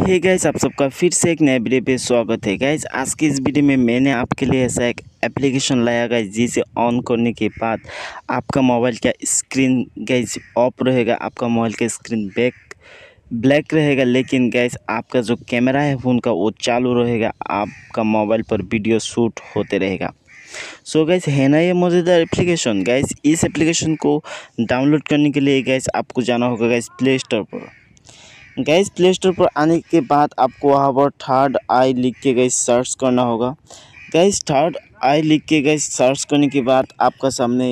हे gas आप सबका फिर से एक नए वीडियो पे स्वागत है गैस आज की इस वीडियो में मैंने आपके लिए ऐसा एक एप्लीकेशन लाया गया जिसे ऑन करने के बाद आपका मोबाइल का स्क्रीन गैस ऑफ रहेगा आपका मोबाइल का स्क्रीन बैक ब्लैक रहेगा लेकिन गैस आपका जो कैमरा है फ़ोन का वो चालू रहेगा आपका मोबाइल पर वीडियो शूट होते रहेगा सो so गैस है ना ये मज़ेदार एप्लीकेशन गैस इस एप्लीकेशन को डाउनलोड करने के लिए गैस आपको जाना होगा गैस प्ले स्टोर पर गैस प्ले स्टोर पर आने के बाद आपको वहाँ पर थर्ड आई लिख के गैस सर्च करना होगा गैस थर्ड आई लिख के गैस सर्च करने के बाद आपका सामने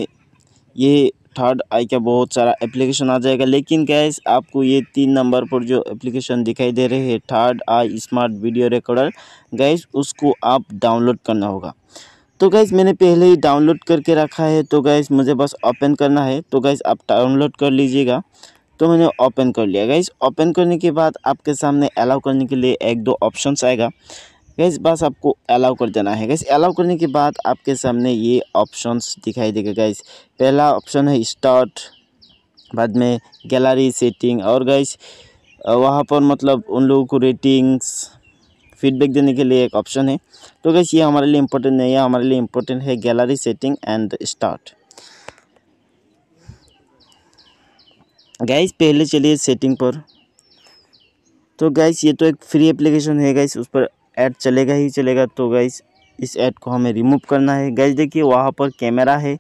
ये थर्ड आई का बहुत सारा एप्लीकेशन आ जाएगा लेकिन गैस आपको ये तीन नंबर पर जो एप्लीकेशन दिखाई दे रहे हैं third eye smart video recorder guys उसको आप डाउनलोड करना होगा तो गैस मैंने पहले ही डाउनलोड करके रखा है तो गैस मुझे बस ओपन करना है तो गैस आप डाउनलोड कर लीजिएगा तो मैंने ओपन कर लिया गाइज ओपन करने के बाद आपके सामने अलाउ करने के लिए एक दो ऑप्शन आएगा गैस बस आपको अलाउ कर देना है गैस अलाउ करने के बाद आपके सामने ये ऑप्शंस दिखाई देगा गैस पहला ऑप्शन है स्टार्ट बाद में गैलरी सेटिंग और गैस वहाँ पर मतलब उन लोगों को रेटिंग्स फीडबैक देने के लिए एक ऑप्शन है तो गैस ये हमारे लिए इम्पोर्टेंट नहीं है हमारे लिए इम्पोर्टेंट है gallery setting and start guys पहले चलिए सेटिंग पर तो गाइस ये तो एक फ्री एप्लीकेशन है गाइस उस पर ऐड चलेगा ही चलेगा तो गाइस इस ऐड को हमें रिमूव करना है गाइस देखिए वहाँ पर कैमरा है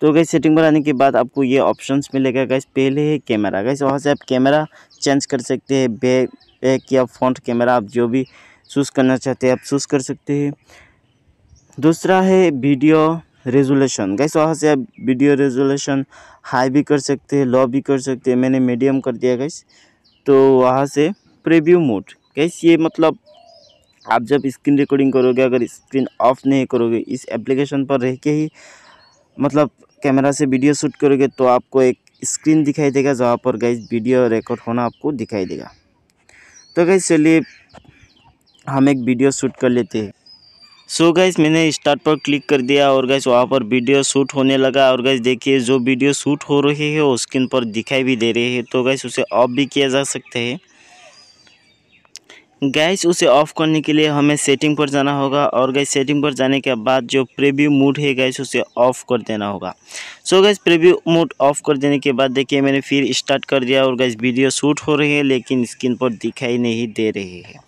तो गई सेटिंग पर आने के बाद आपको ये ऑप्शंस मिलेगा गैस पहले है कैमरा गैस वहाँ से आप कैमरा चेंज कर सकते हैं बैक बैक या फ्रंट कैमरा आप जो भी चूज़ करना चाहते हैं आप चूज़ कर सकते हैं दूसरा है वीडियो रेजोलेशन गैस वहाँ से आप वीडियो रेजोलेशन हाई भी कर सकते हैं लो भी कर सकते हैं मैंने मीडियम कर दिया गैस तो वहाँ से प्रीव्यू मोड गैस ये मतलब आप जब स्क्रीन रिकॉर्डिंग करोगे अगर स्क्रीन ऑफ नहीं करोगे इस एप्लीकेशन पर रह के ही मतलब कैमरा से वीडियो शूट करोगे तो आपको एक स्क्रीन दिखाई देगा जहाँ पर गैस वीडियो रिकॉर्ड होना आपको दिखाई देगा तो गैस चलिए हम एक वीडियो शूट कर लेते हैं सो so गैस मैंने स्टार्ट पर क्लिक कर दिया और गैस वहाँ पर वीडियो शूट होने लगा और गैस देखिए जो वीडियो शूट हो रहे है वो स्क्रीन पर दिखाई भी दे रही है तो गैस उसे ऑफ भी किया जा सकते हैं गैस उसे ऑफ़ करने के लिए हमें सेटिंग पर जाना होगा और गैस सेटिंग पर जाने के बाद जो प्रीव्यू मोड है गैस उसे ऑफ़ कर देना होगा so guys preview mode off कर देने के बाद देखिए मैंने फिर स्टार्ट कर दिया और गैस वीडियो शूट हो रही है लेकिन स्क्रीन पर दिखाई नहीं दे रही है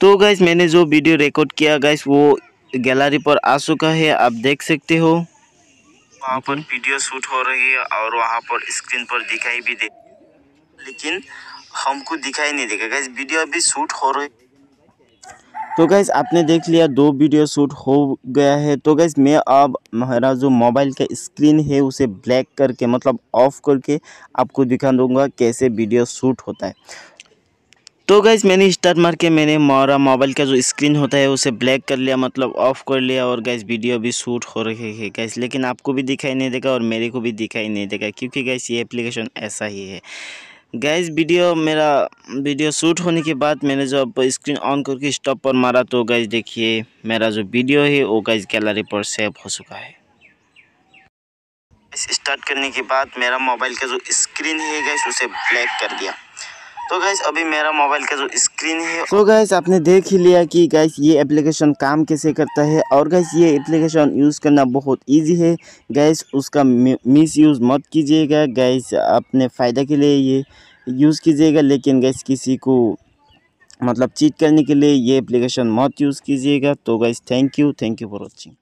तो गैस मैंने जो वीडियो रिकॉर्ड किया गाइस वो गैलरी पर आ चुका है आप देख सकते हो वहाँ पर वीडियो शूट हो रही है और वहाँ पर स्क्रीन पर दिखाई भी दे लेकिन हमको दिखाई नहीं देगा गैस वीडियो अभी शूट हो रही तो गैस आपने देख लिया दो वीडियो शूट हो गया है तो गैस मैं अब मेरा जो मोबाइल का स्क्रीन है उसे ब्लैक करके मतलब ऑफ करके आपको दिखा दूंगा कैसे वीडियो शूट होता है तो गैस मैंने स्टार्ट मार के मैंने मारा मोबाइल का जो स्क्रीन होता है उसे ब्लैक कर लिया मतलब ऑफ कर लिया और गैस वीडियो भी शूट हो रही है गैस लेकिन आपको भी दिखाई नहीं देगा और मेरे को भी दिखाई नहीं देगा क्योंकि गैस ये एप्लीकेशन ऐसा ही है गैस वीडियो मेरा वीडियो शूट होने के बाद मैंने जब स्क्रीन ऑन करके स्टॉप पर मारा तो गैस देखिए मेरा जो वीडियो है वो गैस गैलरी पर सेव हो चुका है स्टार्ट करने के बाद मेरा मोबाइल का जो स्क्रीन है गैस उसे ब्लैक कर दिया तो गैस अभी मेरा मोबाइल का जो स्क्रीन है तो गैस आपने देख ही लिया कि गैस ये एप्लीकेशन काम कैसे करता है और गैस ये एप्लीकेशन यूज़ करना बहुत इजी है गैस उसका मिस यूज़ मत कीजिएगा गैस अपने फ़ायदा के लिए ये यूज़ कीजिएगा लेकिन गैस किसी को मतलब चीट करने के लिए ये एप्लीकेशन मत यूज़ कीजिएगा तो guys thank you thank you for watching